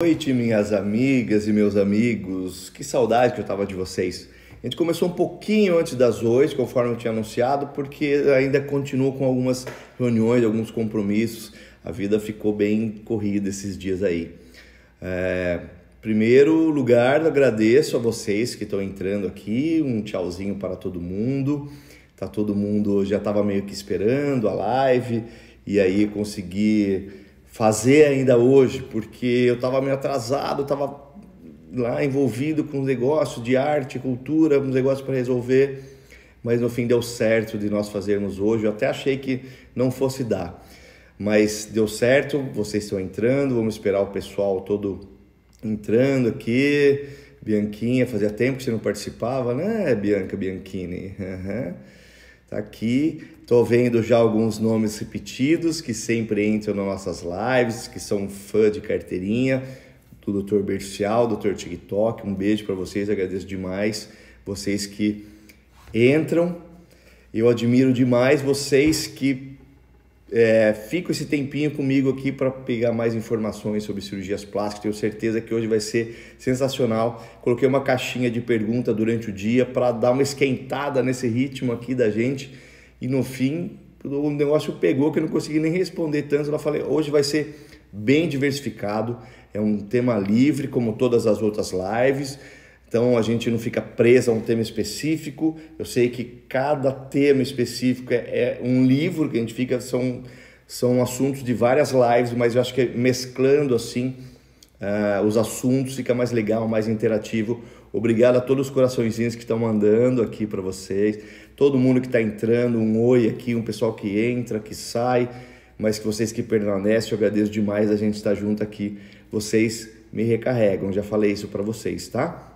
Oi, noite, minhas amigas e meus amigos. Que saudade que eu tava de vocês. A gente começou um pouquinho antes das 8, conforme eu tinha anunciado, porque ainda continuo com algumas reuniões, alguns compromissos. A vida ficou bem corrida esses dias aí. É... Primeiro lugar, agradeço a vocês que estão entrando aqui. Um tchauzinho para todo mundo. Tá todo mundo já estava meio que esperando a live e aí consegui fazer ainda hoje, porque eu estava meio atrasado, estava lá envolvido com um negócio de arte, cultura, uns um negócios para resolver, mas no fim deu certo de nós fazermos hoje. Eu até achei que não fosse dar, mas deu certo. Vocês estão entrando, vamos esperar o pessoal todo entrando aqui. Bianquinha, fazia tempo que você não participava, né, Bianca Bianchini? Uhum. Tá aqui, tô vendo já alguns nomes repetidos que sempre entram nas nossas lives, que são fã de carteirinha, do Dr. Bercial, Dr. TikTok. Um beijo para vocês, agradeço demais vocês que entram. Eu admiro demais vocês que é, fica esse tempinho comigo aqui para pegar mais informações sobre cirurgias plásticas. Tenho certeza que hoje vai ser sensacional. Coloquei uma caixinha de pergunta durante o dia para dar uma esquentada nesse ritmo aqui da gente. E no fim, o negócio pegou que eu não consegui nem responder tanto. Eu falei, hoje vai ser bem diversificado. É um tema livre, como todas as outras lives. Então a gente não fica preso a um tema específico. Eu sei que cada tema específico é, é um livro que a gente fica, são, são assuntos de várias lives, mas eu acho que mesclando assim uh, os assuntos fica mais legal, mais interativo. Obrigado a todos os coraçõezinhos que estão mandando aqui para vocês, todo mundo que está entrando, um oi aqui, um pessoal que entra, que sai, mas que vocês que permanecem, eu agradeço demais a gente estar tá junto aqui. Vocês me recarregam, já falei isso para vocês, tá?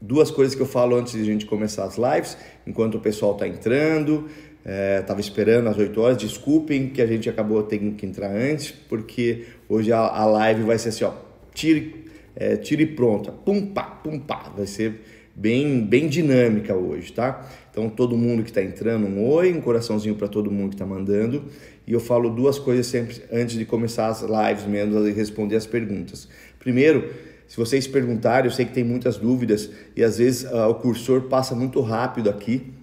duas coisas que eu falo antes de a gente começar as lives, enquanto o pessoal está entrando, estava é, esperando às 8 horas, desculpem que a gente acabou tendo que entrar antes, porque hoje a, a live vai ser assim, ó, tire, é, tire pronta, pum pá, pum pá, vai ser bem, bem dinâmica hoje, tá? Então todo mundo que está entrando, um oi, um coraçãozinho para todo mundo que está mandando, e eu falo duas coisas sempre antes de começar as lives mesmo, responder as perguntas. Primeiro, se vocês perguntarem, eu sei que tem muitas dúvidas e às vezes uh, o cursor passa muito rápido aqui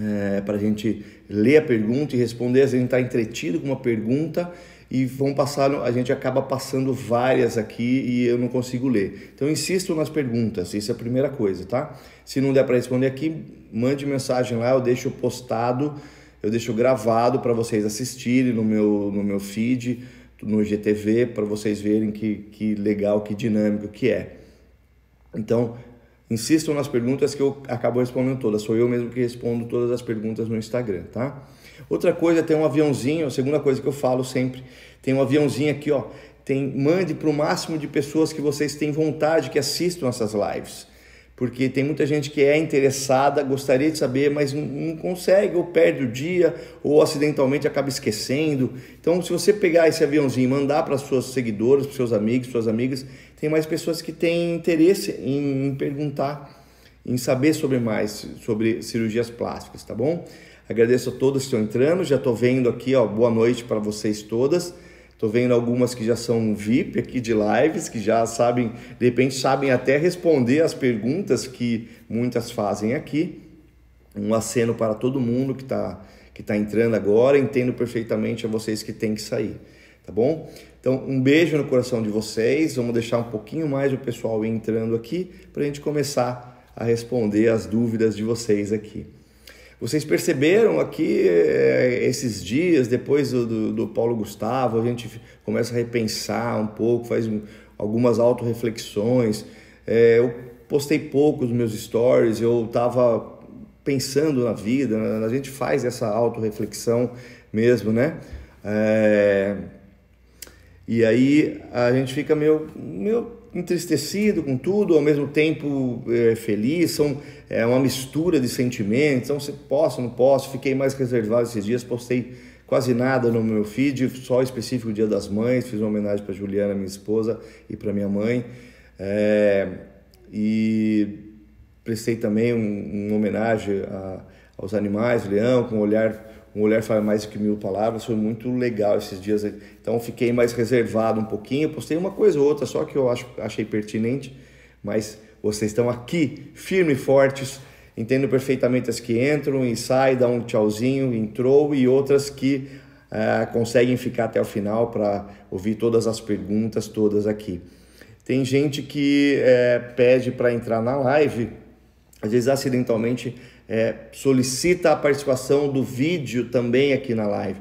é, para a gente ler a pergunta e responder. Às vezes a gente está entretido com uma pergunta e vão passar, a gente acaba passando várias aqui e eu não consigo ler. Então insisto nas perguntas, isso é a primeira coisa, tá? Se não der para responder aqui, mande mensagem lá, eu deixo postado, eu deixo gravado para vocês assistirem no meu, no meu feed no IGTV para vocês verem que, que legal, que dinâmico que é. Então, insistam nas perguntas que eu acabo respondendo todas. Sou eu mesmo que respondo todas as perguntas no Instagram, tá? Outra coisa, tem um aviãozinho, a segunda coisa que eu falo sempre, tem um aviãozinho aqui, ó. Tem, mande para o máximo de pessoas que vocês têm vontade que assistam essas lives porque tem muita gente que é interessada, gostaria de saber, mas não consegue, ou perde o dia, ou acidentalmente acaba esquecendo. Então, se você pegar esse aviãozinho e mandar para suas seguidoras, para seus amigos, suas amigas, tem mais pessoas que têm interesse em perguntar, em saber sobre mais sobre cirurgias plásticas, tá bom? Agradeço a todos que estão entrando, já estou vendo aqui, ó, boa noite para vocês todas. Tô vendo algumas que já são VIP aqui de lives, que já sabem, de repente sabem até responder as perguntas que muitas fazem aqui. Um aceno para todo mundo que está que tá entrando agora, entendo perfeitamente a é vocês que tem que sair, tá bom? Então, um beijo no coração de vocês. Vamos deixar um pouquinho mais o pessoal entrando aqui para a gente começar a responder as dúvidas de vocês aqui. Vocês perceberam aqui eh, esses dias, depois do, do, do, Paulo Gustavo, a gente começa a repensar um pouco, faz algumas autorreflexões. É, eu postei pouco os meus stories, eu estava pensando na vida, né, a gente faz essa autorreflexão mesmo, né? É, e aí a gente fica meio, meio entristecido com tudo, ao mesmo tempo é, feliz, são é, uma mistura de sentimentos, então se posso, não posso, fiquei mais reservado esses dias, postei quase nada no meu feed, só específico o Dia das Mães, fiz uma homenagem para Juliana, minha esposa, e para minha mãe, é, e prestei também um, uma homenagem a, aos animais, leão, com um olhar Mulher fala mais que mil palavras, foi muito legal esses dias. Então fiquei mais reservado um pouquinho, postei uma coisa ou outra só que eu acho, achei pertinente, mas vocês estão aqui, firmes e fortes, entendo perfeitamente as que entram e saem, dá um tchauzinho, entrou, e outras que uh, conseguem ficar até o final para ouvir todas as perguntas, todas aqui. Tem gente que é, pede para entrar na live, às vezes acidentalmente é, solicita a participação do vídeo também aqui na live.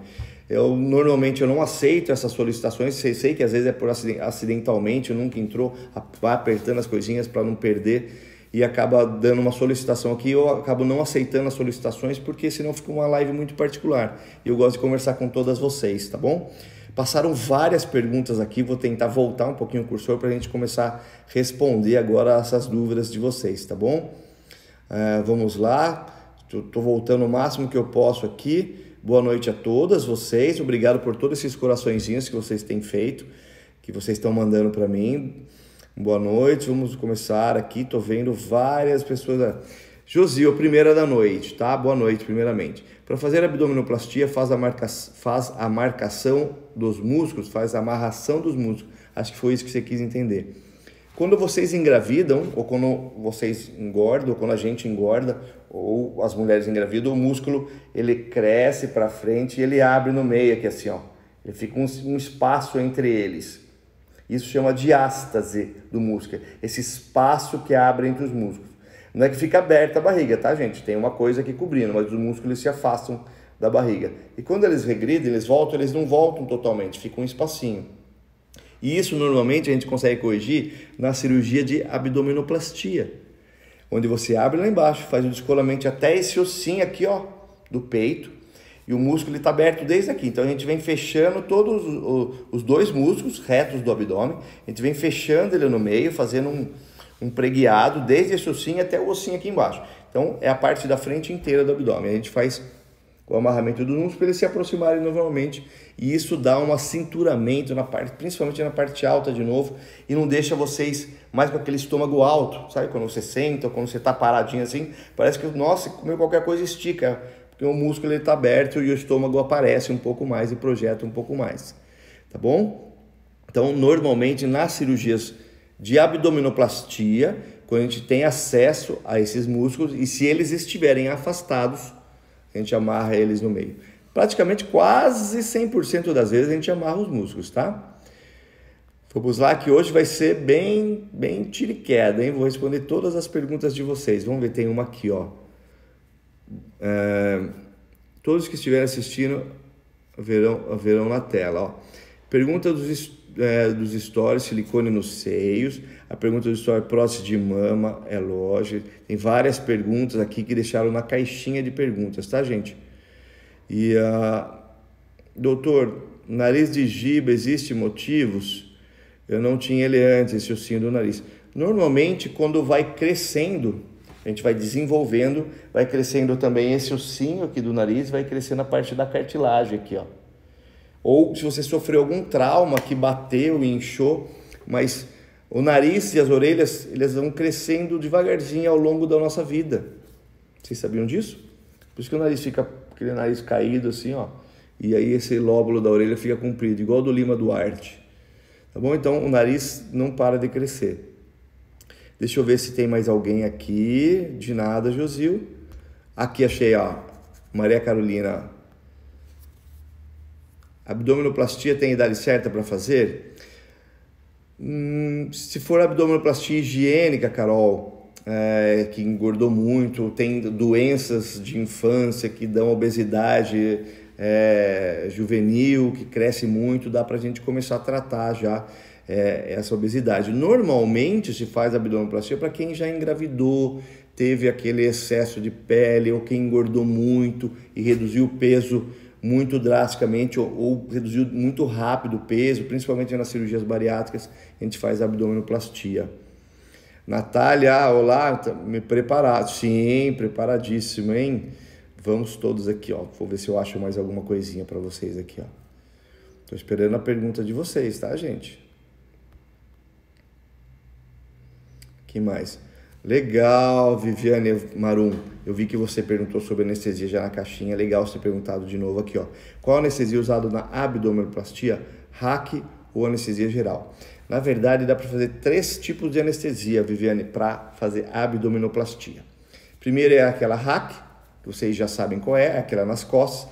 Eu normalmente eu não aceito essas solicitações, sei, sei que às vezes é por acidentalmente, eu nunca entrou, vai apertando as coisinhas para não perder e acaba dando uma solicitação aqui, eu acabo não aceitando as solicitações porque senão fica uma live muito particular. E eu gosto de conversar com todas vocês, tá bom? Passaram várias perguntas aqui, vou tentar voltar um pouquinho o cursor para a gente começar a responder agora essas dúvidas de vocês, tá bom? É, vamos lá, estou voltando o máximo que eu posso aqui. Boa noite a todas vocês, obrigado por todos esses coraçõezinhos que vocês têm feito, que vocês estão mandando para mim. Boa noite, vamos começar aqui, estou vendo várias pessoas... Josio, primeira é da noite, tá? Boa noite, primeiramente. Para fazer abdominoplastia, faz a, marca, faz a marcação dos músculos, faz a amarração dos músculos. Acho que foi isso que você quis entender. Quando vocês engravidam, ou quando vocês engordam, ou quando a gente engorda, ou as mulheres engravidam, o músculo ele cresce para frente e ele abre no meio aqui assim, ó. Ele fica um, um espaço entre eles. Isso chama diástase do músculo, esse espaço que abre entre os músculos. Não é que fica aberta a barriga, tá, gente? Tem uma coisa aqui cobrindo, mas os músculos se afastam da barriga. E quando eles regridem, eles voltam, eles não voltam totalmente, fica um espacinho. E isso normalmente a gente consegue corrigir na cirurgia de abdominoplastia, onde você abre lá embaixo, faz o descolamento até esse ossinho aqui, ó, do peito, e o músculo está aberto desde aqui. Então a gente vem fechando todos os dois músculos retos do abdômen, a gente vem fechando ele no meio, fazendo um, um preguiado desde esse ossinho até o ossinho aqui embaixo. Então é a parte da frente inteira do abdômen. A gente faz o amarramento do números para eles se aproximarem novamente. E isso dá um acinturamento, na parte, principalmente na parte alta de novo, e não deixa vocês mais com aquele estômago alto, sabe? Quando você senta, quando você está paradinho assim, parece que, nossa, comeu qualquer coisa estica, porque o músculo está aberto e o estômago aparece um pouco mais e projeta um pouco mais, tá bom? Então, normalmente nas cirurgias de abdominoplastia, quando a gente tem acesso a esses músculos e se eles estiverem afastados, a gente amarra eles no meio. Praticamente quase 100% das vezes a gente amarra os músculos, tá? Vamos lá que hoje vai ser bem, bem tiro queda, hein? Vou responder todas as perguntas de vocês. Vamos ver, tem uma aqui, ó. É, todos que estiverem assistindo verão, verão na tela, ó. Pergunta dos, é, dos stories, silicone nos seios a pergunta do senhor é prótese de mama, é lógico. Tem várias perguntas aqui que deixaram na caixinha de perguntas, tá, gente? E a. Uh, doutor, nariz de giba, existe motivos? Eu não tinha ele antes, esse ossinho do nariz. Normalmente, quando vai crescendo, a gente vai desenvolvendo, vai crescendo também esse ossinho aqui do nariz, vai crescendo a parte da cartilagem aqui, ó. Ou se você sofreu algum trauma que bateu e inchou, mas o nariz e as orelhas, eles vão crescendo devagarzinho ao longo da nossa vida. Vocês sabiam disso? Por isso que o nariz fica aquele nariz caído assim, ó. E aí esse lóbulo da orelha fica comprido, igual do Lima Duarte. Tá bom? Então o nariz não para de crescer. Deixa eu ver se tem mais alguém aqui. De nada, Josil. Aqui achei, ó. Maria Carolina. Abdominoplastia tem idade certa para fazer? Hum, se for abdominoplastia higiênica, Carol, é, que engordou muito, tem doenças de infância que dão obesidade é, juvenil, que cresce muito, dá para a gente começar a tratar já é, essa obesidade. Normalmente se faz abdominoplastia para quem já engravidou, teve aquele excesso de pele ou quem engordou muito e reduziu o peso muito drasticamente ou, ou reduziu muito rápido o peso, principalmente nas cirurgias bariátricas, a gente faz abdominoplastia. Natália, ah, olá, tá me preparado? Sim, preparadíssimo, hein? Vamos todos aqui, ó. Vou ver se eu acho mais alguma coisinha para vocês aqui, ó. Tô esperando a pergunta de vocês, tá, gente? Que mais? Legal, Viviane Marum. Eu vi que você perguntou sobre anestesia já na caixinha. Legal você perguntado de novo aqui, ó. Qual anestesia usada na abdominoplastia? Hack ou anestesia geral? Na verdade, dá para fazer três tipos de anestesia, Viviane, para fazer abdominoplastia. Primeiro é aquela hack, que vocês já sabem qual é, é aquela nas costas,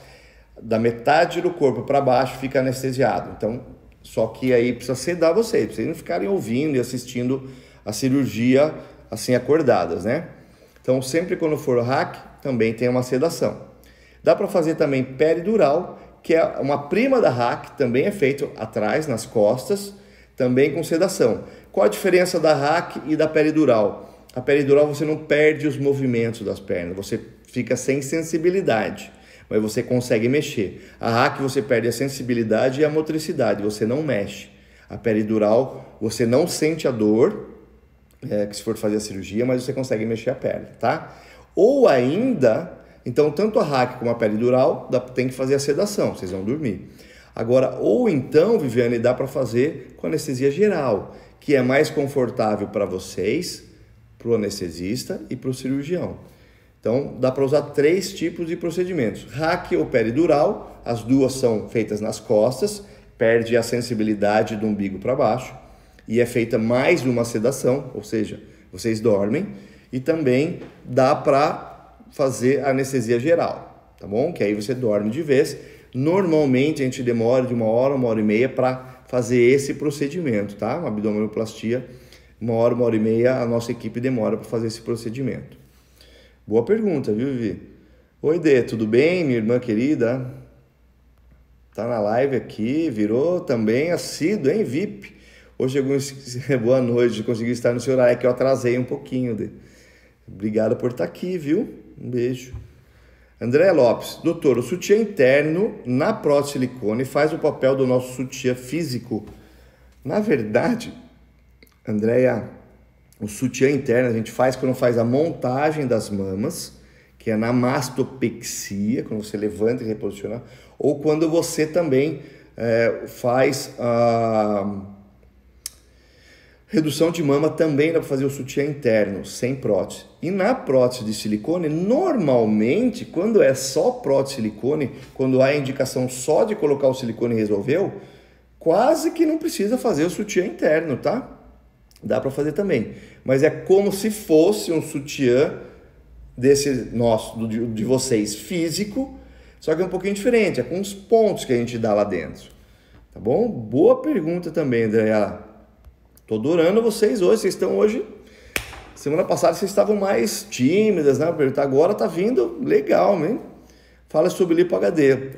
da metade do corpo para baixo fica anestesiado. Então, só que aí precisa sedar vocês, para vocês não ficarem ouvindo e assistindo a cirurgia assim acordadas, né? Então, sempre quando for o hack, também tem uma sedação. Dá para fazer também peridural, que é uma prima da hack, também é feito atrás, nas costas, também com sedação. Qual a diferença da hack e da peridural? A peridural você não perde os movimentos das pernas, você fica sem sensibilidade, mas você consegue mexer. A hack você perde a sensibilidade e a motricidade, você não mexe. A peridural você não sente a dor, é, que se for fazer a cirurgia, mas você consegue mexer a pele, tá? Ou ainda, então tanto a hack como a pele dural dá, tem que fazer a sedação, vocês vão dormir. Agora, ou então, Viviane, dá para fazer com anestesia geral, que é mais confortável para vocês, para o anestesista e para o cirurgião. Então, dá para usar três tipos de procedimentos: hack ou pele dural, as duas são feitas nas costas, perde a sensibilidade do umbigo para baixo e é feita mais de uma sedação, ou seja, vocês dormem e também dá para fazer anestesia geral, tá bom? Que aí você dorme de vez. Normalmente a gente demora de uma hora, uma hora e meia para fazer esse procedimento, tá? Uma abdominoplastia, uma hora, uma hora e meia a nossa equipe demora para fazer esse procedimento. Boa pergunta, viu, Vivi? Oi, Dê, tudo bem, minha irmã querida? Tá na live aqui, virou também assíduo, hein, VIP? Hoje eu boa noite, consegui estar no seu horário, é que eu atrasei um pouquinho. De... Obrigado por estar aqui, viu? Um beijo. André Lopes, doutor, o sutiã interno na prótese silicone faz o papel do nosso sutiã físico. Na verdade, Andréia, o sutiã interno a gente faz quando faz a montagem das mamas, que é na mastopexia, quando você levanta e reposiciona, ou quando você também é, faz a Redução de mama também dá para fazer o sutiã interno, sem prótese. E na prótese de silicone, normalmente, quando é só prótese silicone, quando há indicação só de colocar o silicone e resolveu, quase que não precisa fazer o sutiã interno, tá? Dá para fazer também. Mas é como se fosse um sutiã desse nosso, de, de vocês, físico, só que é um pouquinho diferente, é com os pontos que a gente dá lá dentro. Tá bom? Boa pergunta também, Daniela. Estou adorando vocês hoje. Vocês estão hoje. Semana passada vocês estavam mais tímidas, né? Agora tá vindo legal, hein? Fala sobre lipo HD.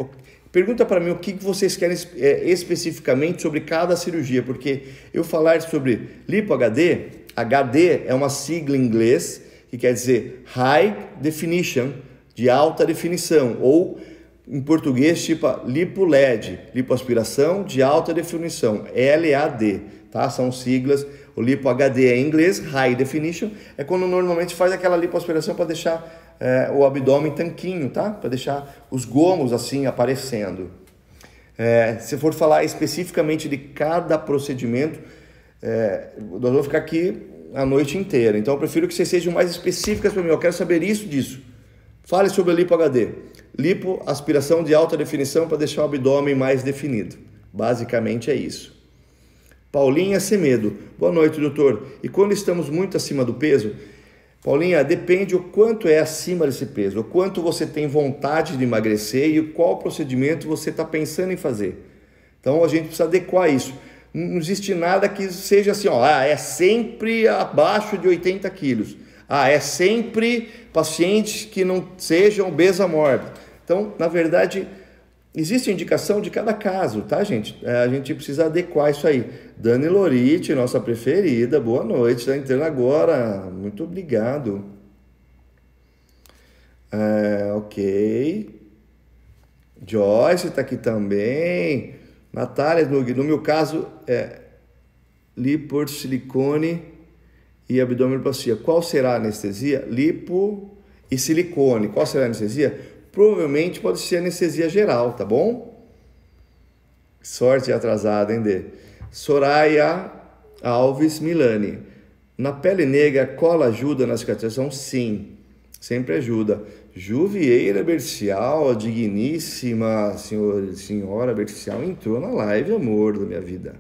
Pergunta para mim o que vocês querem é, especificamente sobre cada cirurgia, porque eu falar sobre lipo HD é uma sigla em inglês que quer dizer High Definition, de alta definição, ou em português, tipo lipo LED, lipoaspiração de alta definição, LAD tá? São siglas. O lipo HD é em inglês, high definition, é quando normalmente faz aquela lipoaspiração para deixar é, o abdômen tanquinho, tá? Para deixar os gomos assim aparecendo. É, se for falar especificamente de cada procedimento, é, nós vamos ficar aqui a noite inteira. Então eu prefiro que vocês sejam mais específicas para mim. Eu quero saber isso disso. Fale sobre o lipo HD. Lipo, aspiração de alta definição para deixar o abdômen mais definido. Basicamente é isso. Paulinha Semedo. Boa noite, doutor. E quando estamos muito acima do peso? Paulinha, depende o quanto é acima desse peso, o quanto você tem vontade de emagrecer e qual procedimento você está pensando em fazer. Então a gente precisa adequar isso. Não existe nada que seja assim, ó, ah, é sempre abaixo de 80 quilos. Ah, é sempre pacientes que não sejam obesa mórbida. Então, na verdade, Existe indicação de cada caso, tá, gente? É, a gente precisa adequar isso aí. Dani Lorite, nossa preferida, boa noite, está entrando agora. Muito obrigado. É, ok. Joyce está aqui também. Natália, no, no meu caso, é lipo silicone e abdominoplastia. Qual será a anestesia? Lipo e silicone. Qual será a anestesia? provavelmente pode ser anestesia geral, tá bom? Sorte atrasada, hein, Dê? Soraya Alves Milani. Na pele negra, cola ajuda na cicatrização? Sim, sempre ajuda. Juvieira Bercial, digníssima senhora, senhora Bercial, entrou na live, amor da minha vida.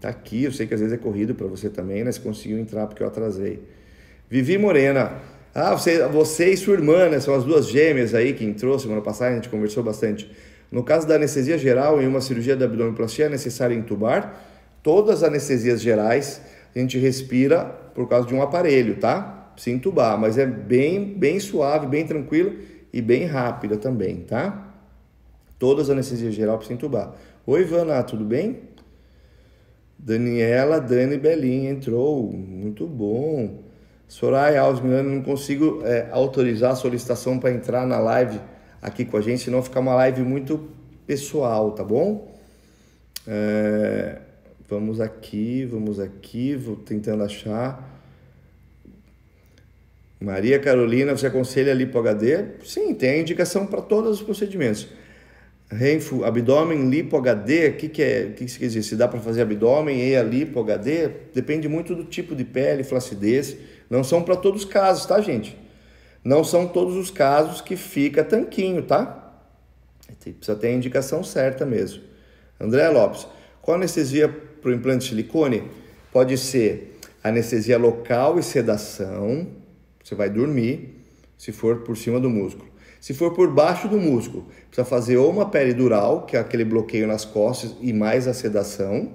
Tá aqui, eu sei que às vezes é corrido para você também, mas né? conseguiu entrar porque eu atrasei. Vivi Morena, ah, você, você e sua irmã, né? São as duas gêmeas aí que entrou semana passada, a gente conversou bastante. No caso da anestesia geral, em uma cirurgia da abdominoplastia, é necessário intubar. Todas as anestesias gerais, a gente respira por causa de um aparelho, tá? Se intubar, mas é bem, bem suave, bem tranquilo e bem rápida também, tá? Todas as anestesias geral precisam intubar. Oi, Ivana, tudo bem? Daniela, Dani Belin entrou, muito bom. Soraya Alves Milano, não consigo é, autorizar a solicitação para entrar na live aqui com a gente, senão fica uma live muito pessoal, tá bom? É, vamos aqui, vamos aqui, vou tentando achar. Maria Carolina, você aconselha lipo-HD? Sim, tem a indicação para todos os procedimentos. Renfo, abdômen, lipo-HD, o que, que é? O que, que quer dizer? Se dá para fazer abdômen e a lipo-HD? Depende muito do tipo de pele, flacidez. Não são para todos os casos, tá, gente? Não são todos os casos que fica tanquinho, tá? Precisa ter a indicação certa mesmo. André Lopes, qual anestesia para o implante de silicone? Pode ser anestesia local e sedação. Você vai dormir se for por cima do músculo. Se for por baixo do músculo, precisa fazer ou uma pele dural, que é aquele bloqueio nas costas, e mais a sedação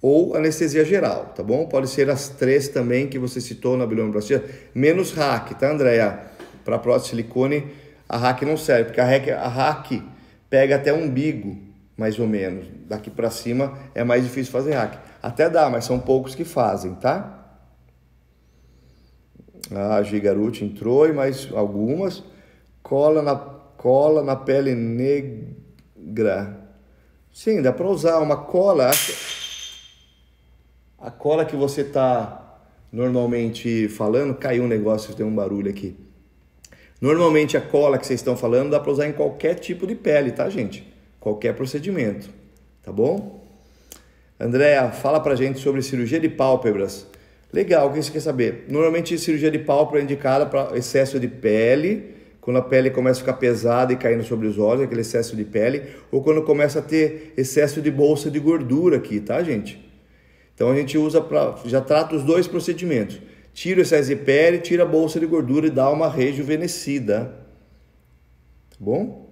ou anestesia geral, tá bom? Pode ser as três também que você citou na bilionoplastia, menos hack, tá, Andréia? Para prótese silicone, a hack não serve, porque a hack, a hack pega até o umbigo, mais ou menos. Daqui para cima é mais difícil fazer hack. Até dá, mas são poucos que fazem, tá? A Gigaruti entrou e mais algumas. Cola na, cola na pele negra. Sim, dá para usar uma cola. Acho a cola que você está normalmente falando, caiu um negócio, tem um barulho aqui. Normalmente a cola que vocês estão falando dá para usar em qualquer tipo de pele, tá, gente? Qualquer procedimento, tá bom? Andréa, fala para gente sobre cirurgia de pálpebras. Legal, o que você quer saber? Normalmente cirurgia de pálpebra é indicada para excesso de pele, quando a pele começa a ficar pesada e caindo sobre os olhos, aquele excesso de pele, ou quando começa a ter excesso de bolsa de gordura aqui, tá, gente? Então a gente usa para já trata os dois procedimentos. Tira esse azipere, tira a bolsa de gordura e dá uma rejuvenescida. Tá bom?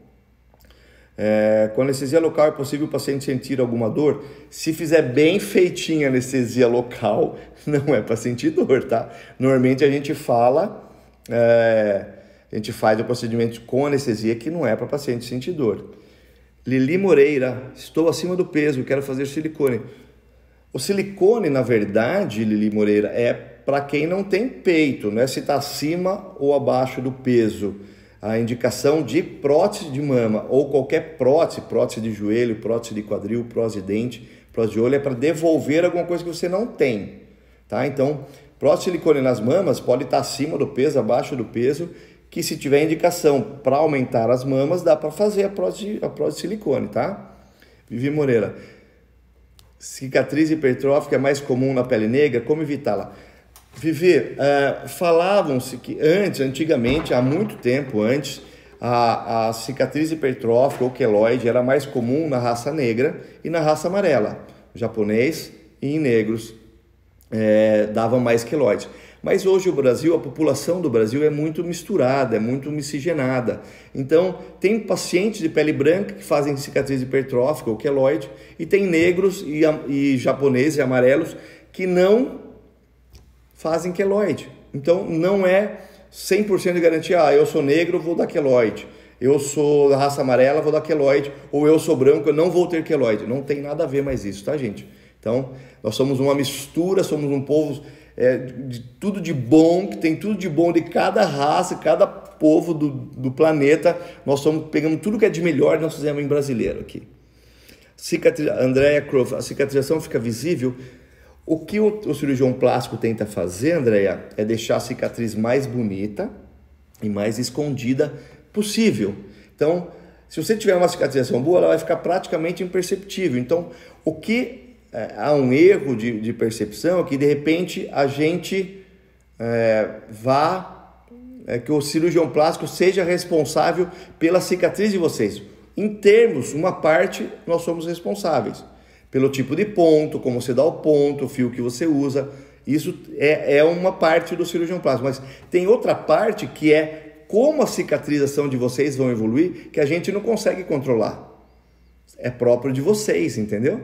É, com anestesia local é possível o paciente sentir alguma dor? Se fizer bem feitinha anestesia local, não é para sentir dor, tá? Normalmente a gente fala, é, a gente faz o procedimento com anestesia que não é para paciente sentir dor. Lili Moreira, estou acima do peso, quero fazer silicone. O silicone, na verdade, Lili Moreira, é para quem não tem peito, não é se está acima ou abaixo do peso. A indicação de prótese de mama ou qualquer prótese, prótese de joelho, prótese de quadril, prótese de dente, prótese de olho, é para devolver alguma coisa que você não tem. Tá? Então, prótese de silicone nas mamas pode estar tá acima do peso, abaixo do peso, que se tiver indicação para aumentar as mamas, dá para fazer a prótese, a prótese silicone, tá? Vivi Moreira cicatriz hipertrófica é mais comum na pele negra, como evitá-la? Vivi, uh, falavam-se que antes, antigamente, há muito tempo antes, a, a cicatriz hipertrófica ou queloide era mais comum na raça negra e na raça amarela, japonês e em negros é, dava mais queloide. Mas hoje o Brasil, a população do Brasil é muito misturada, é muito miscigenada. Então, tem pacientes de pele branca que fazem cicatriz hipertrófica ou queloide, e tem negros e, e japoneses e amarelos que não fazem queloide. Então, não é 100% de garantia, ah, eu sou negro, vou dar queloide eu sou da raça amarela, vou dar queloide, ou eu sou branco, eu não vou ter queloide. Não tem nada a ver mais isso, tá, gente? Então, nós somos uma mistura, somos um povo é, de tudo de bom, que tem tudo de bom de cada raça, cada povo do, do planeta. Nós estamos pegando tudo que é de melhor e nós fizemos em brasileiro aqui. cicatriz Andrea Croft, a cicatrização fica visível. O que o, o cirurgião plástico tenta fazer, Andrea, é deixar a cicatriz mais bonita e mais escondida possível. Então, se você tiver uma cicatrização boa, ela vai ficar praticamente imperceptível. Então, o que é, há um erro de, de percepção que de repente a gente é, vá é, que o cirurgião plástico seja responsável pela cicatriz de vocês. Em termos, uma parte nós somos responsáveis pelo tipo de ponto, como você dá o ponto, o fio que você usa. Isso é, é uma parte do cirurgião plástico, mas tem outra parte que é como a cicatrização de vocês vão evoluir que a gente não consegue controlar. É próprio de vocês, entendeu?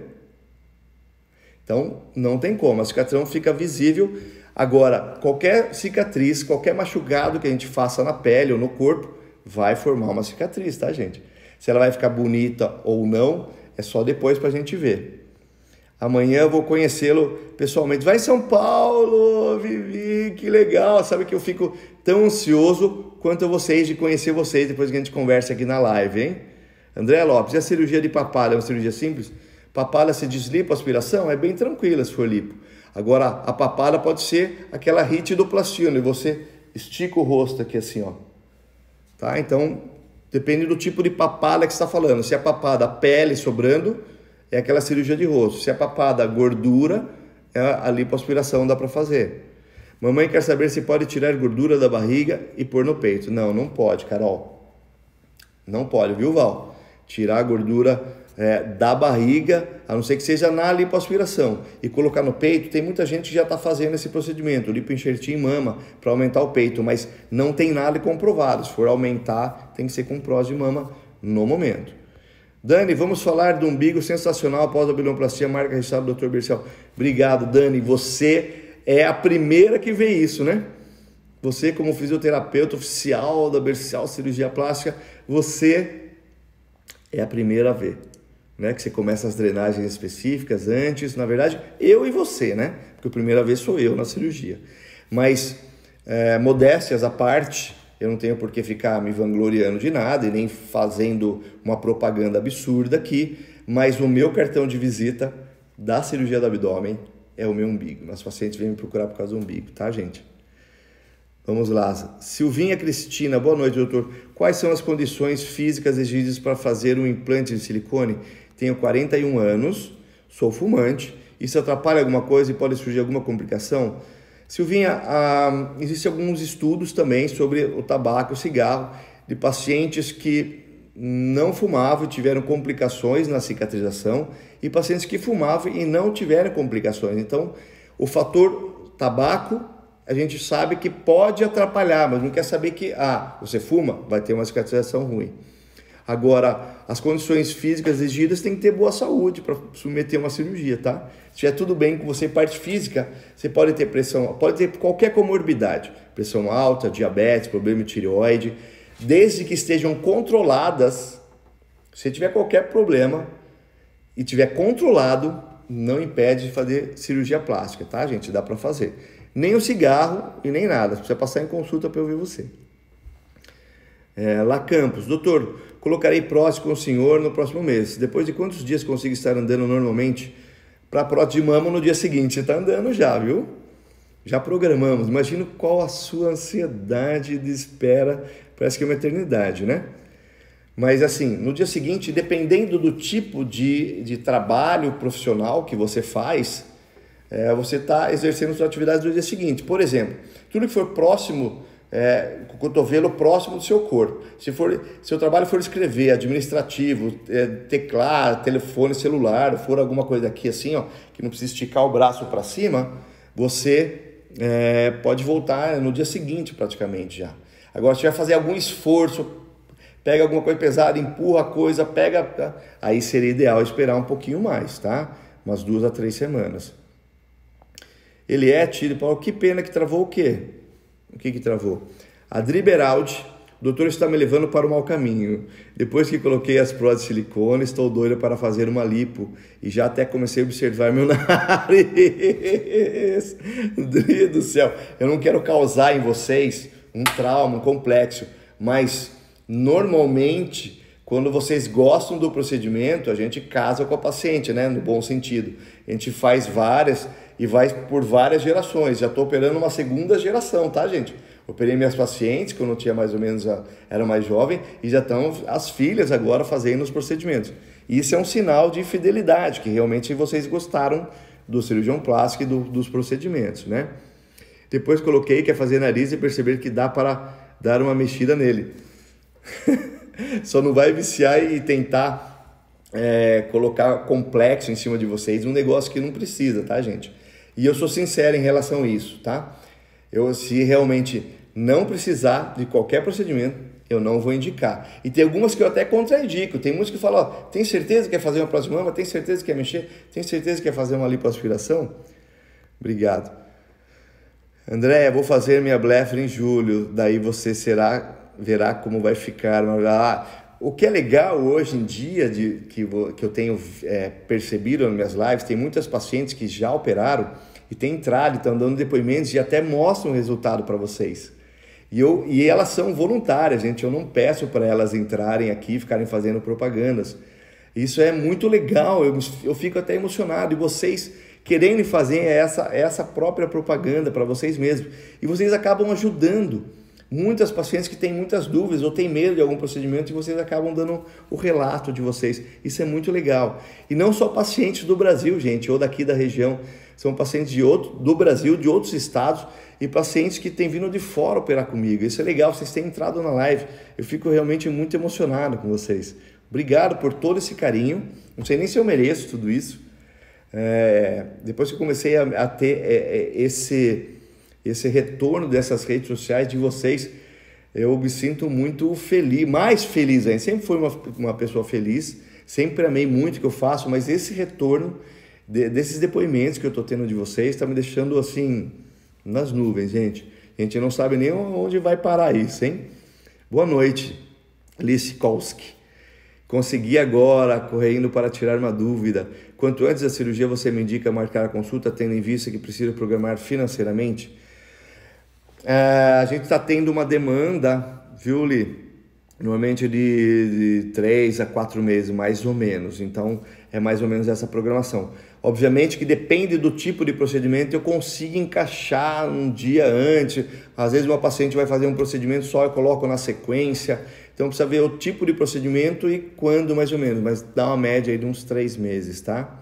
Então, não tem como, a cicatriz fica visível. Agora, qualquer cicatriz, qualquer machucado que a gente faça na pele ou no corpo, vai formar uma cicatriz, tá, gente? Se ela vai ficar bonita ou não, é só depois para a gente ver. Amanhã eu vou conhecê-lo pessoalmente. Vai em São Paulo, Vivi, que legal. Sabe que eu fico tão ansioso quanto vocês de conhecer vocês depois que a gente conversa aqui na live, hein? André Lopes, e a cirurgia de papada é uma cirurgia simples? Papalha se diz lipoaspiração? É bem tranquila se for lipo. Agora, a papalha pode ser aquela ritidoplastia, onde você estica o rosto aqui assim, ó. Tá? Então, depende do tipo de papalha que está falando. Se é papada pele sobrando, é aquela cirurgia de rosto. Se é papada gordura, é a lipoaspiração dá para fazer. Mamãe quer saber se pode tirar gordura da barriga e pôr no peito. Não, não pode, Carol. Não pode, viu, Val? Tirar a gordura é, da barriga, a não ser que seja na lipoaspiração, e colocar no peito, tem muita gente que já está fazendo esse procedimento, lipoenxertia em mama, para aumentar o peito, mas não tem nada comprovado. Se for aumentar, tem que ser com prós de mama no momento. Dani, vamos falar do umbigo sensacional após a bilionplastia, marca registrada do Dr. Bercial. Obrigado, Dani. Você é a primeira que vê isso, né? Você, como fisioterapeuta oficial da Bercial Cirurgia Plástica, você é a primeira a ver né? Que você começa as drenagens específicas antes, na verdade, eu e você, né? Porque a primeira vez sou eu na cirurgia. Mas é, modéstias à parte, eu não tenho por que ficar me vangloriando de nada e nem fazendo uma propaganda absurda aqui, mas o meu cartão de visita da cirurgia do abdômen é o meu umbigo. Meus pacientes vêm me procurar por causa do umbigo, tá, gente? Vamos lá. Silvinha Cristina, boa noite, doutor. Quais são as condições físicas exigidas para fazer um implante de silicone? tenho 41 anos, sou fumante, isso atrapalha alguma coisa e pode surgir alguma complicação? Silvinha, ah, existem alguns estudos também sobre o tabaco, o cigarro, de pacientes que não fumavam e tiveram complicações na cicatrização e pacientes que fumavam e não tiveram complicações. Então, o fator tabaco a gente sabe que pode atrapalhar, mas não quer saber que ah, você fuma, vai ter uma cicatrização ruim. Agora, as condições físicas exigidas tem que ter boa saúde para submeter uma cirurgia, tá? Se tiver tudo bem com você, parte física, você pode ter pressão, pode ter qualquer comorbidade, pressão alta, diabetes, problema de tireoide, desde que estejam controladas. Se tiver qualquer problema e tiver controlado, não impede de fazer cirurgia plástica, tá, gente? Dá para fazer. Nem o cigarro e nem nada. Você precisa passar em consulta para eu ver você. É, lá Campos, doutor, colocarei prótese com o senhor no próximo mês. Depois de quantos dias consigo estar andando normalmente? Para prótese de mama no dia seguinte. Você está andando já, viu? Já programamos. Imagino qual a sua ansiedade de espera. Parece que é uma eternidade, né? Mas assim, no dia seguinte, dependendo do tipo de, de trabalho profissional que você faz, é, você está exercendo suas atividades no dia seguinte. Por exemplo, tudo que for próximo é, com o cotovelo próximo do seu corpo. Se for seu trabalho for escrever, administrativo, é, teclado, telefone, celular, for alguma coisa aqui assim, ó, que não precisa esticar o braço para cima, você é, pode voltar no dia seguinte praticamente já. Agora, se vai fazer algum esforço, pega alguma coisa pesada, empurra a coisa, pega, tá? aí seria ideal esperar um pouquinho mais, tá? Umas duas a três semanas. Ele é tiro Que pena que travou o quê? O que que travou? A Driberaldi, o doutor está me levando para o mau caminho. Depois que coloquei as próteses de silicone, estou doida para fazer uma lipo. E já até comecei a observar meu nariz. Deus do céu, eu não quero causar em vocês um trauma, um complexo, mas normalmente quando vocês gostam do procedimento, a gente casa com a paciente, né, no bom sentido. A gente faz várias e vai por várias gerações. Já estou operando uma segunda geração, tá, gente? Operei minhas pacientes quando eu tinha mais ou menos, a, era mais jovem, e já estão as filhas agora fazendo os procedimentos. Isso é um sinal de fidelidade, que realmente vocês gostaram do cirurgião plástico e do, dos procedimentos, né? Depois coloquei que é fazer nariz e perceber que dá para dar uma mexida nele. Só não vai viciar e tentar é, colocar complexo em cima de vocês um negócio que não precisa, tá, gente? E eu sou sincero em relação a isso, tá? Eu, se realmente não precisar de qualquer procedimento, eu não vou indicar. E tem algumas que eu até contraindico. Tem muitos que falam, ó, tem certeza que quer fazer uma próxima Tem certeza que quer mexer? Tem certeza que quer fazer uma lipoaspiração? Obrigado. André, vou fazer minha blefer em julho. Daí você será verá como vai ficar. Ah, o que é legal hoje em dia, de, que, que eu tenho é, percebido nas minhas lives, tem muitas pacientes que já operaram e têm entrado, estão dando depoimentos e até mostram o resultado para vocês. E, eu, e elas são voluntárias, gente. Eu não peço para elas entrarem aqui e ficarem fazendo propagandas. Isso é muito legal, eu, eu fico até emocionado. E vocês querendo fazer essa, essa própria propaganda para vocês mesmos. E vocês acabam ajudando muitas pacientes que têm muitas dúvidas ou têm medo de algum procedimento e vocês acabam dando o relato de vocês. Isso é muito legal. E não só pacientes do Brasil, gente, ou daqui da região. São pacientes de outro, do Brasil, de outros estados e pacientes que têm vindo de fora operar comigo. Isso é legal, vocês têm entrado na live. Eu fico realmente muito emocionado com vocês. Obrigado por todo esse carinho. Não sei nem se eu mereço tudo isso. É, depois que eu comecei a, a ter é, é, esse esse retorno dessas redes sociais de vocês. Eu me sinto muito feliz, mais feliz ainda. Sempre fui uma, uma pessoa feliz, sempre amei muito o que eu faço, mas esse retorno de, desses depoimentos que eu estou tendo de vocês está me deixando assim nas nuvens, gente. A gente não sabe nem onde vai parar isso, hein? Boa noite, Alice Kolski. Consegui agora, correndo para tirar uma dúvida. Quanto antes da cirurgia, você me indica marcar a consulta, tendo em vista que preciso programar financeiramente? É, a gente está tendo uma demanda, viu, Li? Normalmente de, de 3 a 4 meses, mais ou menos. Então, é mais ou menos essa programação. Obviamente que depende do tipo de procedimento, eu consigo encaixar um dia antes. Às vezes, uma paciente vai fazer um procedimento só, eu coloco na sequência. Então, precisa ver o tipo de procedimento e quando, mais ou menos. Mas dá uma média aí de uns 3 meses, tá?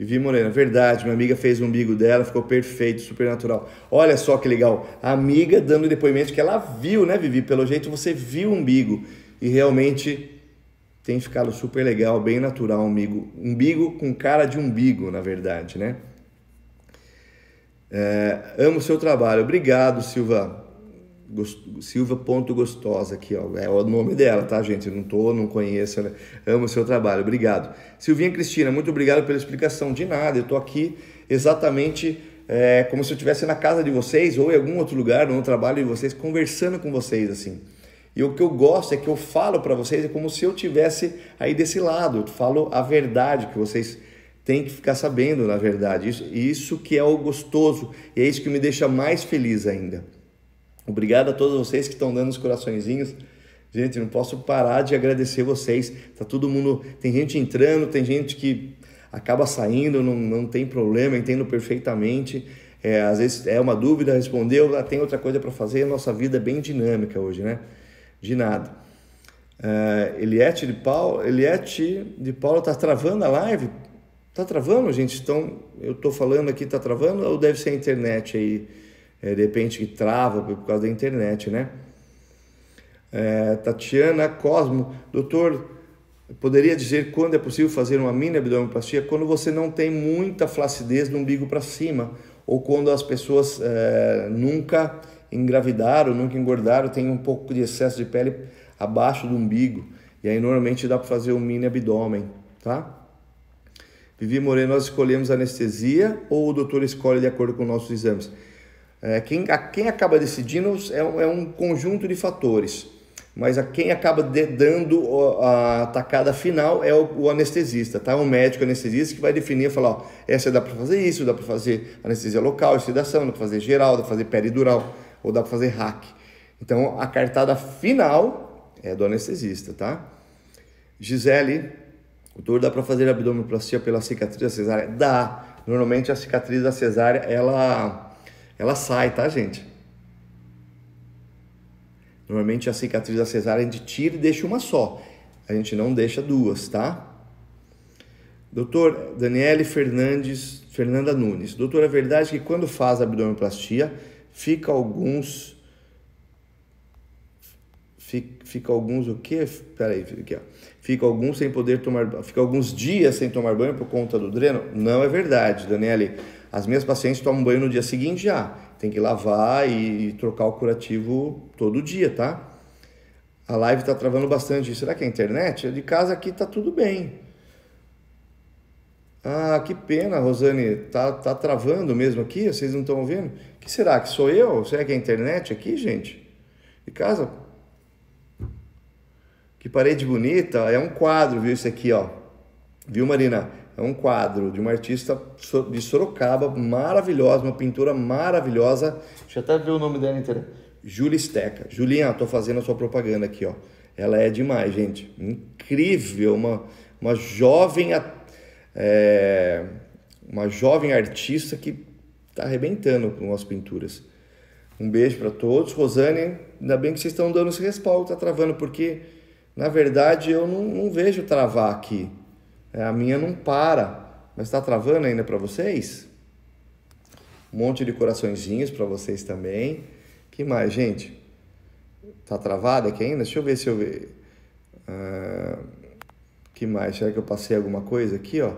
Vivi Morena, verdade, minha amiga fez o umbigo dela, ficou perfeito, super natural. Olha só que legal, a amiga dando depoimento que ela viu, né, Vivi? Pelo jeito você viu o umbigo e realmente tem ficado super legal, bem natural o umbigo. Umbigo com cara de umbigo, na verdade, né? É, amo seu trabalho. Obrigado, Silva. Silva Ponto Gostosa aqui, ó, é o nome dela, tá, gente? Eu não tô, não conheço, né? amo o seu trabalho, obrigado. Silvinha Cristina, muito obrigado pela explicação, de nada, eu tô aqui exatamente é, como se eu estivesse na casa de vocês ou em algum outro lugar, no trabalho de vocês, conversando com vocês, assim. E o que eu gosto é que eu falo para vocês é como se eu tivesse aí desse lado, eu falo a verdade que vocês têm que ficar sabendo, na verdade. Isso, isso que é o gostoso e é isso que me deixa mais feliz ainda. Obrigado a todos vocês que estão dando os coraçõezinhos. Gente, não posso parar de agradecer vocês. Tá todo mundo, tem gente entrando, tem gente que acaba saindo, não, não tem problema, entendo perfeitamente. É, às vezes é uma dúvida, respondeu, ah, tem outra coisa para fazer. Nossa vida é bem dinâmica hoje, né? De nada. Uh, Eliette de Paulo, Eliette de Paulo tá travando a live? Tá travando, gente? Então, eu tô falando aqui, tá travando ou deve ser a internet aí? é, de repente trava por causa da internet, né? É, Tatiana Cosmo, doutor, poderia dizer quando é possível fazer uma mini abdominoplastia? Quando você não tem muita flacidez do umbigo para cima, ou quando as pessoas é, nunca engravidaram, nunca engordaram, tem um pouco de excesso de pele abaixo do umbigo, e aí normalmente dá para fazer um mini abdômen, tá? Vivi Moreno, nós escolhemos anestesia ou o doutor escolhe de acordo com nossos exames? É, quem, a, quem acaba decidindo é, é, um conjunto de fatores, mas a quem acaba de, dando a, a tacada final é o, o, anestesista, tá? O médico anestesista que vai definir, falar, ó, essa dá para fazer isso, dá para fazer anestesia local, sedação, dá para fazer geral, dá para fazer peridural ou dá para fazer hack. Então a cartada final é do anestesista, tá? Gisele, doutor, dá para fazer abdominoplastia pela cicatriz da cesárea? Dá. Normalmente a cicatriz da cesárea, ela ela sai, tá, gente? Normalmente a cicatriz da cesárea a gente tira e deixa uma só. A gente não deixa duas, tá? Doutor Daniele Fernandes, Fernanda Nunes. Doutor, é verdade que quando faz abdominoplastia, fica alguns fica alguns o quê? Peraí, aqui, ó. Fica alguns sem poder tomar, fica alguns dias sem tomar banho por conta do dreno? Não é verdade, Daniele. As minhas pacientes tomam banho no dia seguinte já. Tem que lavar e trocar o curativo todo dia, tá? A live tá travando bastante. Será que é a internet? É de casa aqui tá tudo bem. Ah, que pena, Rosane. Tá, tá travando mesmo aqui? Vocês não estão ouvindo? que será? Que sou eu? Será que é a internet aqui, gente? De casa? Que parede bonita. É um quadro, viu? Isso aqui, ó. Viu, Marina? é um quadro de uma artista de Sorocaba, maravilhosa, uma pintura maravilhosa. Deixa eu até ver o nome dela inteira. Júlia Steca. Julinha, tô fazendo a sua propaganda aqui, ó. Ela é demais, gente. Incrível, uma, uma jovem é, uma jovem artista que está arrebentando com as pinturas. Um beijo para todos. Rosane, ainda bem que vocês estão dando esse respaldo, tá travando, porque na verdade eu não, não vejo travar aqui. É, a minha não para. Mas está travando ainda para vocês? Um monte de coraçõezinhos para vocês também. que mais, gente? está travado aqui ainda? Deixa eu ver se eu ver. Ah, que mais? Será que eu passei alguma coisa aqui, ó?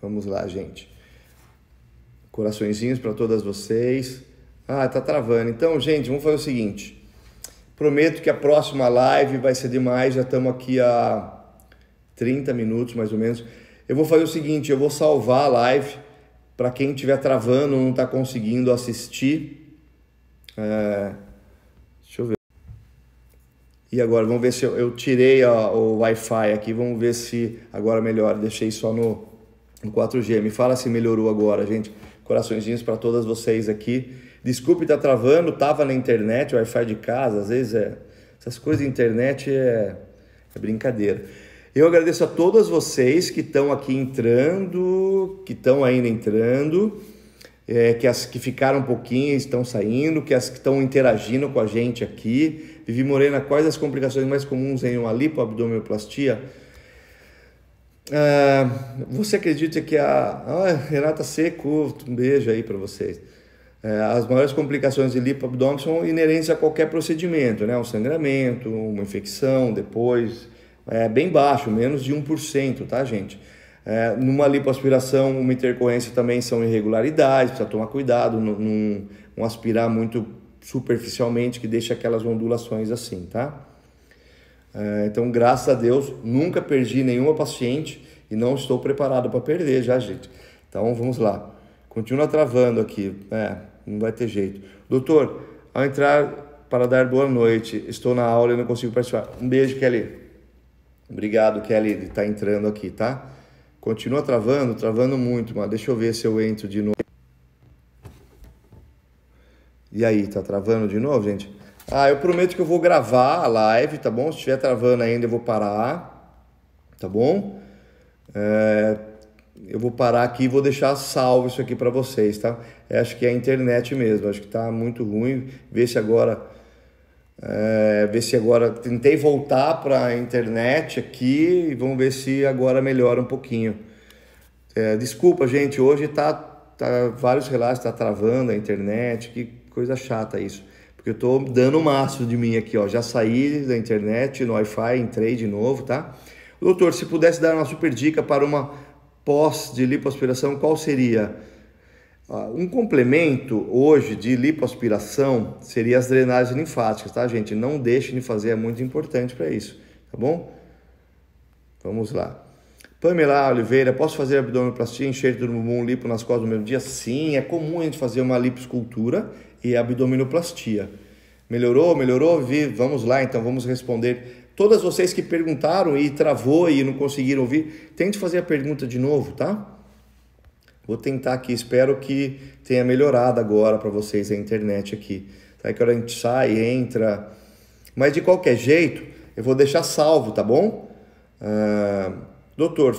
Vamos lá, gente. Coraçõezinhos para todas vocês. Ah, tá travando. Então, gente, vamos fazer o seguinte. Prometo que a próxima live vai ser demais, já estamos aqui há 30 minutos mais ou menos. Eu vou fazer o seguinte, eu vou salvar a live para quem estiver travando, não está conseguindo assistir. É... Deixa eu ver. E agora, vamos ver se eu, eu tirei a, o Wi-Fi aqui, vamos ver se agora melhora. Deixei só no, no 4G. Me fala se melhorou agora, gente. Coraçõezinhos para todas vocês aqui. Desculpe tá travando, tava na internet, Wi-Fi de casa, às vezes é. Essas coisas de internet é, é brincadeira. Eu agradeço a todas vocês que estão aqui entrando, que estão ainda entrando, é, que as que ficaram um pouquinho estão saindo, que as que estão interagindo com a gente aqui. Vivi Morena, quais as complicações mais comuns em uma lipoabdominoplastia? Ah, você acredita que a ah, Renata Seco, um beijo aí para vocês. É, as maiores complicações de lipoabdômen são inerentes a qualquer procedimento, né? um sangramento, uma infecção depois, é bem baixo, menos de 1%, tá gente? É, numa lipoaspiração, uma intercorrência também são irregularidades, precisa tomar cuidado, não aspirar muito superficialmente que deixa aquelas ondulações assim, tá? É, então, graças a Deus, nunca perdi nenhuma paciente e não estou preparado para perder já, gente. Então, vamos lá. Continua travando aqui. É, não vai ter jeito. Doutor, ao entrar para dar boa noite, estou na aula e não consigo participar. Um beijo, Kelly. Obrigado, Kelly, de estar tá entrando aqui, tá? Continua travando, travando muito, mas deixa eu ver se eu entro de novo. E aí, tá travando de novo, gente? Ah, eu prometo que eu vou gravar a live, tá bom? Se estiver travando ainda, eu vou parar, tá bom? É, eu vou parar aqui e vou deixar salvo isso aqui para vocês, tá? Eu é, acho que é a internet mesmo, acho que tá muito ruim. Ver se agora. É, ver se agora. Tentei voltar para a internet aqui e vamos ver se agora melhora um pouquinho. É, desculpa, gente, hoje tá, tá vários relatos, está travando a internet, que coisa chata isso. Porque eu estou dando o máximo de mim aqui, ó. Já saí da internet, no Wi-Fi, entrei de novo, tá? Doutor, se pudesse dar uma super dica para uma pós de lipoaspiração, qual seria? Ah, um complemento hoje de lipoaspiração seria as drenagens linfáticas, tá, gente? Não deixe de fazer, é muito importante para isso, tá bom? Vamos lá. Pamela Oliveira, posso fazer abdominoplastia, enxerto do bumbum, lipo nas costas no mesmo dia? Sim, é comum a gente fazer uma liposcultura e abdominoplastia. Melhorou, melhorou? Vi, vamos lá então, vamos responder Todas vocês que perguntaram e travou e não conseguiram ouvir, tente fazer a pergunta de novo, tá? Vou tentar aqui, espero que tenha melhorado agora para vocês a internet aqui. Tá? É que a gente sai, entra. Mas de qualquer jeito, eu vou deixar salvo, tá bom? Ah, doutor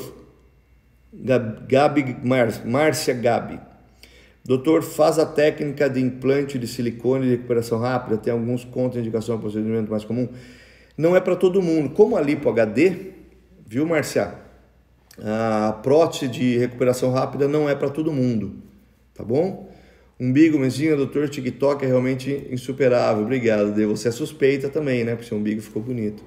Gabi, Márcia Gabi. Doutor, faz a técnica de implante de silicone de recuperação rápida? Tem alguns contraindicações ao procedimento mais comum? não é para todo mundo. Como a lipo HD, viu, Marcia? A prótese de recuperação rápida não é para todo mundo, tá bom? Umbigo, mesinha, doutor TikTok é realmente insuperável. Obrigado, De Você é suspeita também, né? Porque seu umbigo ficou bonito.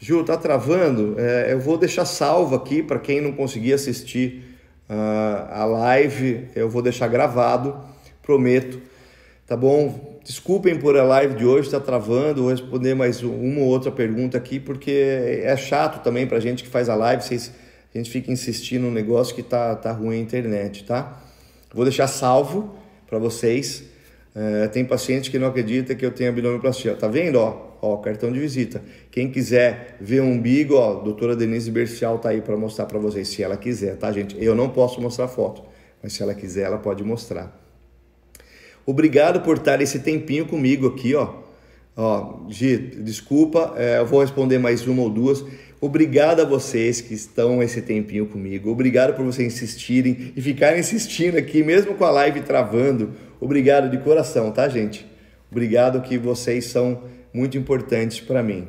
Ju, tá travando? É, eu vou deixar salvo aqui para quem não conseguir assistir uh, a live. Eu vou deixar gravado, prometo. Tá bom? desculpem por a live de hoje estar tá travando, vou responder mais uma ou outra pergunta aqui, porque é chato também para a gente que faz a live, vocês, a gente fica insistindo no negócio que tá, tá ruim a internet, tá? Vou deixar salvo para vocês. É, tem paciente que não acredita que eu tenho abdominoplastia. Tá vendo, ó? Ó, cartão de visita. Quem quiser ver o umbigo, ó, doutora Denise Bercial tá aí para mostrar para vocês, se ela quiser, tá, gente? Eu não posso mostrar foto, mas se ela quiser, ela pode mostrar. Obrigado por estar esse tempinho comigo aqui, ó. Ó, G. desculpa, é, eu vou responder mais uma ou duas. Obrigado a vocês que estão esse tempinho comigo. Obrigado por vocês insistirem e ficarem insistindo aqui, mesmo com a live travando. Obrigado de coração, tá, gente? Obrigado que vocês são muito importantes para mim.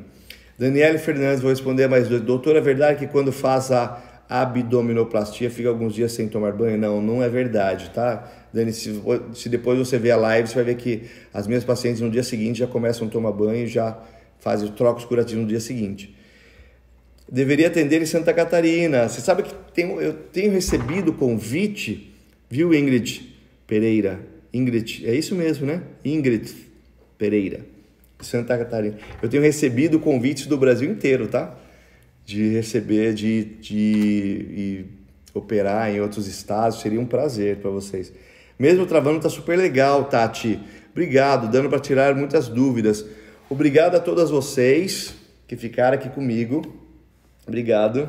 Daniele Fernandes, vou responder mais duas. Doutora, é verdade que quando faz a abdominoplastia fica alguns dias sem tomar banho? Não, não é verdade, tá? Dani, se, se depois você ver a live, você vai ver que as minhas pacientes no dia seguinte já começam a tomar banho, e já fazem trocos curativos no dia seguinte. Deveria atender em Santa Catarina. Você sabe que tenho, eu tenho recebido convite, viu, Ingrid Pereira? Ingrid, é isso mesmo, né? Ingrid Pereira, Santa Catarina. Eu tenho recebido convites do Brasil inteiro, tá? De receber, de, de, de operar em outros estados. Seria um prazer para vocês. Mesmo travando, tá super legal, Tati. Obrigado, dando para tirar muitas dúvidas. Obrigado a todas vocês que ficaram aqui comigo. Obrigado.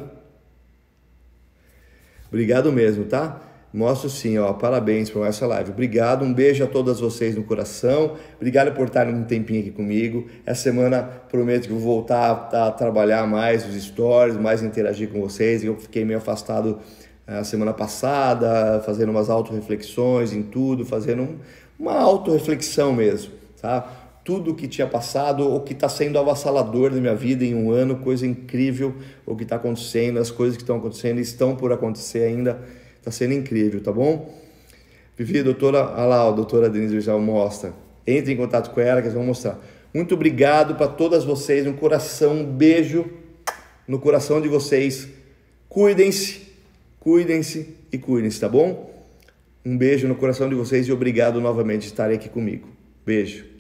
Obrigado mesmo, tá? Mostro sim, ó. Parabéns por essa live. Obrigado, um beijo a todas vocês no coração. Obrigado por estarem um tempinho aqui comigo. Essa semana prometo que vou voltar a trabalhar mais os stories, mais interagir com vocês. Eu fiquei meio afastado a semana passada, fazendo umas autorreflexões em tudo, fazendo um, uma autorreflexão mesmo, tá? Tudo que tinha passado, o que está sendo avassalador da minha vida em um ano, coisa incrível, o que está acontecendo, as coisas que estão acontecendo estão por acontecer ainda, está sendo incrível, tá bom? Vivi, doutora, olha lá, a doutora Denise já mostra. Entre em contato com ela que eles vão mostrar. Muito obrigado para todas vocês, um coração, um beijo no coração de vocês. Cuidem-se Cuidem-se e cuidem-se, tá bom? Um beijo no coração de vocês e obrigado novamente por estarem aqui comigo. Beijo.